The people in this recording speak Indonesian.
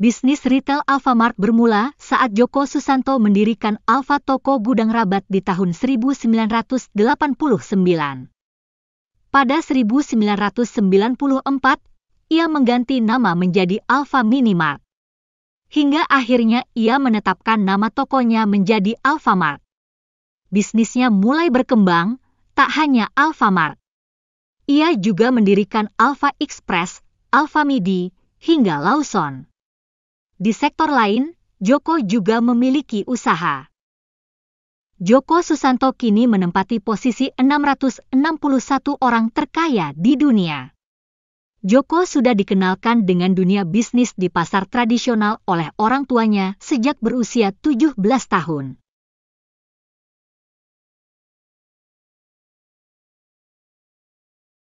Bisnis retail Alfamart bermula saat Joko Susanto mendirikan Alfa Toko Gudang Rabat di tahun 1989. Pada 1994, ia mengganti nama menjadi Alfa Minimart. Hingga akhirnya ia menetapkan nama tokonya menjadi Alfamart. Bisnisnya mulai berkembang, tak hanya Alfamart. Ia juga mendirikan Alfa Express, Alfa Midi, hingga Lawson. Di sektor lain, Joko juga memiliki usaha. Joko Susanto kini menempati posisi 661 orang terkaya di dunia. Joko sudah dikenalkan dengan dunia bisnis di pasar tradisional oleh orang tuanya sejak berusia 17 tahun.